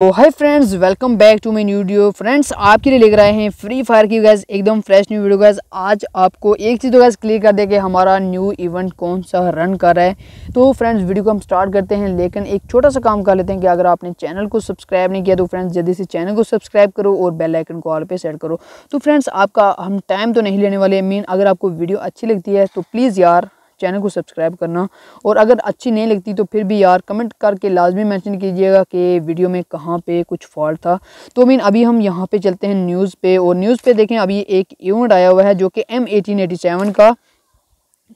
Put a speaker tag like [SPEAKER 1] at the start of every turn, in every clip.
[SPEAKER 1] तो hi friends welcome back to my new video friends आपके लिए लेकर आए हैं फ्री फायर की गैस एकदम फ्रेश न्यू वीडियो गैस आज आपको एक चीज़ तो गैस क्लियर कर दे कि हमारा न्यू इवेंट कौन सा रन कर रहा है तो फ्रेंड्स वीडियो को हम स्टार्ट करते हैं लेकिन एक छोटा सा काम कर लेते हैं कि अगर आपने चैनल को सब्सक्राइब नहीं किया तो फ्रेंड्स जल्दी से चैनल को सब्सक्राइब करो और बेलाइकन को ऑल पर सेट करो तो फ्रेंड्स आपका हम टाइम तो नहीं लेने वाले मीन अगर आपको वीडियो अच्छी लगती है तो प्लीज़ यार चैनल को सब्सक्राइब करना और अगर अच्छी नहीं लगती तो फिर भी यार कमेंट करके लाजमी मैंशन कीजिएगा कि वीडियो में कहाँ पर कुछ फॉल्ट था तो मीन अभी हम यहाँ पर चलते हैं न्यूज़ पर और न्यूज़ पर देखें अभी एक इवेंट आया हुआ है जो कि एम एटीन एटी सेवन का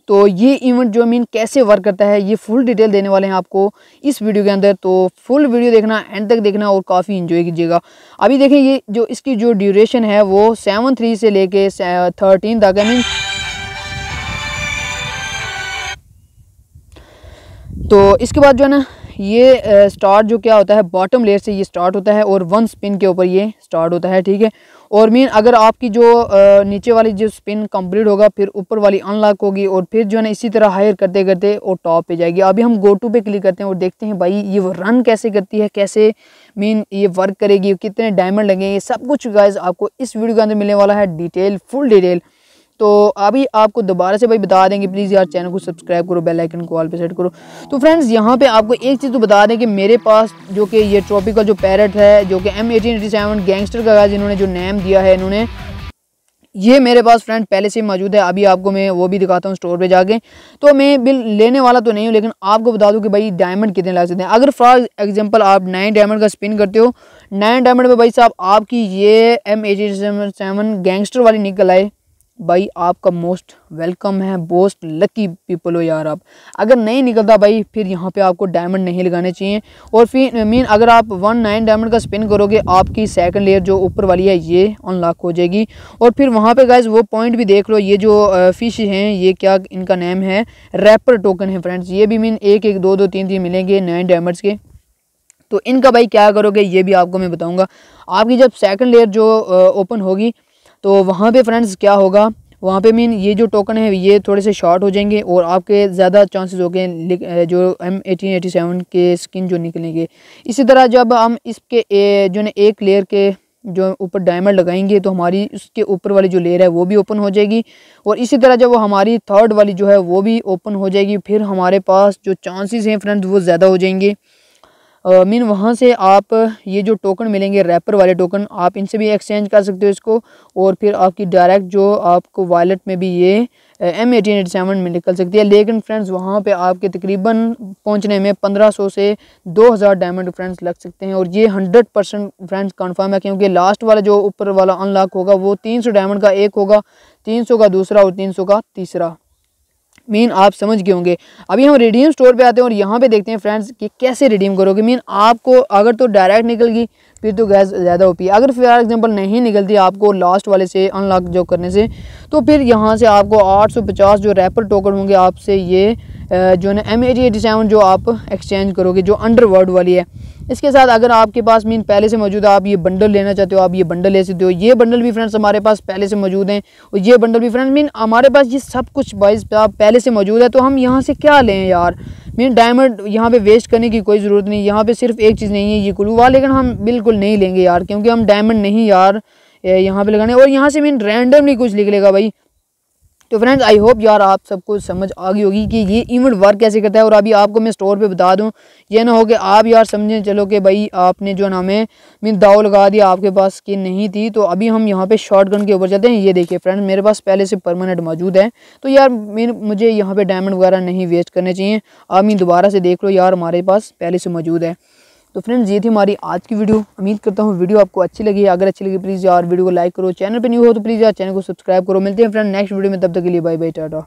[SPEAKER 1] तो ये इवेंट जो मीन कैसे वर्क करता है ये फुल डिटेल देने वाले हैं आपको इस वीडियो के अंदर तो फुल वीडियो देखना एंड तक देखना और काफ़ी इन्जॉय कीजिएगा अभी देखें ये जो इसकी जो ड्यूरेशन है वो सेवन थ्री से लेके थर्टीन तक है मीन तो इसके बाद जो है ना ये स्टार्ट जो क्या होता है बॉटम लेयर से ये स्टार्ट होता है और वन स्पिन के ऊपर ये स्टार्ट होता है ठीक है और मेन अगर आपकी जो नीचे वाली जो स्पिन कंप्लीट होगा फिर ऊपर वाली अनलॉक होगी और फिर जो है ना इसी तरह हायर करते करते वो टॉप पे जाएगी अभी हम गो टू पे क्लिक करते हैं और देखते हैं भाई ये रन कैसे करती है कैसे मेन ये वर्क करेगी कितने डायमंड लगेंगे सब कुछ गाइज आपको इस वीडियो के अंदर मिलने वाला है डिटेल फुल डिटेल तो अभी आपको दोबारा से भाई बता देंगे प्लीज़ यार चैनल को सब्सक्राइब करो बेल आइकन को ऑल पे सेट करो तो फ्रेंड्स यहाँ पे आपको एक चीज़ तो बता दें कि मेरे पास जो कि ये ट्रॉपिकल जो पैरट है जो कि M eighteen eighty seven gangster का जिन्होंने जो नेम दिया है इन्होंने ये मेरे पास फ्रेंड पहले से मौजूद है अभी आपको मैं वो भी दिखाता हूँ स्टोर पे जाके तो मैं बिल लेने वाला तो नहीं हूँ लेकिन आपको बता दूँ कि भाई डायमंड कितने लग सकते हैं अगर फॉर एग्जांपल आप नाइन डायमंड का स्पिन करते हो नाइन डायमंड में भाई साहब आपकी ये एम एटी सेवन गैंगस्टर वाली निकल आए भाई आपका मोस्ट वेलकम है मोस्ट लकी पीपल हो यार आप अगर नहीं निकलता भाई फिर यहाँ पे आपको डायमंड नहीं लगाने चाहिए और फिर मीन अगर आप वन नाइन डायमंड का स्पिन करोगे आपकी सेकंड लेयर जो ऊपर वाली है ये अनलॉक हो जाएगी और फिर वहाँ पे गाइज वो पॉइंट भी देख लो ये जो फ़िश हैं ये क्या इनका नेम है रैपर टोकन है फ्रेंड्स ये भी मीन एक एक दो दो तीन तीन मिलेंगे नाइन डायमंड के तो इनका भाई क्या करोगे ये भी आपको मैं बताऊँगा आपकी जब सेकेंड लेयर जो ओपन होगी तो वहाँ पे फ्रेंड्स क्या होगा वहाँ पे मीन ये जो टोकन है ये थोड़े से शॉर्ट हो जाएंगे और आपके ज़्यादा चांसेस हो गए जो एम एटीन एटी सेवन के स्किन जो निकलेंगे इसी तरह जब हम इसके ए, जो है एक लेयर के जो ऊपर डायमंड लगाएंगे तो हमारी उसके ऊपर वाली जो लेयर है वो भी ओपन हो जाएगी और इसी तरह जब वो हमारी थर्ड वाली जो है वो भी ओपन हो जाएगी फिर हमारे पास जो चांसेस हैं फ्रेंड्स वो ज़्यादा हो जाएंगे मीन वहाँ से आप ये जो टोकन मिलेंगे रैपर वाले टोकन आप इनसे भी एक्सचेंज कर सकते हो इसको और फिर आपकी डायरेक्ट जो आपको वॉलेट में भी ये एम एटीन एटी सेवन में निकल सकती है लेकिन फ्रेंड्स वहाँ पे आपके तकरीबन पहुँचने में पंद्रह सौ से दो हज़ार डायमंड फ्रेंड्स लग सकते हैं और ये हंड्रेड परसेंट फ्रेंड्स कन्फर्म है क्योंकि लास्ट वाला जो ऊपर वाला अनलॉक होगा वो तीन सौ डायमंड का एक होगा तीन सौ का दूसरा और तीन सौ का तीसरा मीन आप समझ गए होंगे अभी हम रिडीम स्टोर पे आते हैं और यहाँ पे देखते हैं फ्रेंड्स कि कैसे रिडीम करोगे मीन आपको अगर तो डायरेक्ट निकल गई फिर तो गैस ज़्यादा होती है अगर फॉर एग्जांपल नहीं निकलती आपको लास्ट वाले से अनलॉक जो करने से तो फिर यहाँ से आपको 850 जो रैपर टोकन होंगे आपसे ये जो है एम एच एटी सेवन जो आप एक्सचेंज करोगे जो अंडर वर्ल्ड वाली है इसके साथ अगर आपके पास मीन पहले से मौजूद है आप ये बंडल लेना चाहते हो आप ये बंडल ले सकते हो ये बंडल भी फ्रेंड्स हमारे पास पहले से मौजूद हैं और ये बंडल भी फ्रेंड्स मीन हमारे पास ये सब कुछ बाइस पहले से मौजूद है तो हम यहाँ से क्या लें यार मीन डायमंड यहाँ पे वेस्ट करने की कोई ज़रूरत नहीं यहाँ पर सिर्फ एक चीज़ नहीं है ये कुलूवा लेकिन हम बिल्कुल नहीं लेंगे यार क्योंकि हम डायमंड नहीं यार यहाँ पे लगाने और यहाँ से मीन रैंडमली कुछ निकलेगा भाई तो फ्रेंड्स आई होप यार आप सबको समझ आ गई होगी कि ये इवेंट वर्क कैसे करता है और अभी आपको मैं स्टोर पे बता दूं ये ना हो कि आप यार समझें चलो कि भाई आपने जो नाम है मैं दाव लगा दिया आपके पास स्किन नहीं थी तो अभी हम यहाँ पे शॉर्ट गन के ऊपर चलते हैं ये देखिए फ्रेंड मेरे पास पहले से परमानेंट मौजूद है तो यार मुझे यहाँ पर डायमंड वगैरह नहीं वेस्ट करने चाहिए आप दोबारा से देख लो यार हमारे पास पहले से मौजूद है तो फ्रेंड्स ये थी हमारी आज की वीडियो उम्मीद करता हूँ वीडियो आपको अच्छी लगी अगर अच्छी लगी प्लीज़ यार वीडियो को लाइक करो चैनल पर न्यू हो तो प्लीज़ यार चैनल को सब्सक्राइब करो मिलते हैं फ्रेंड नेक्स्ट वीडियो में तब तक के लिए बाय बाय टाटा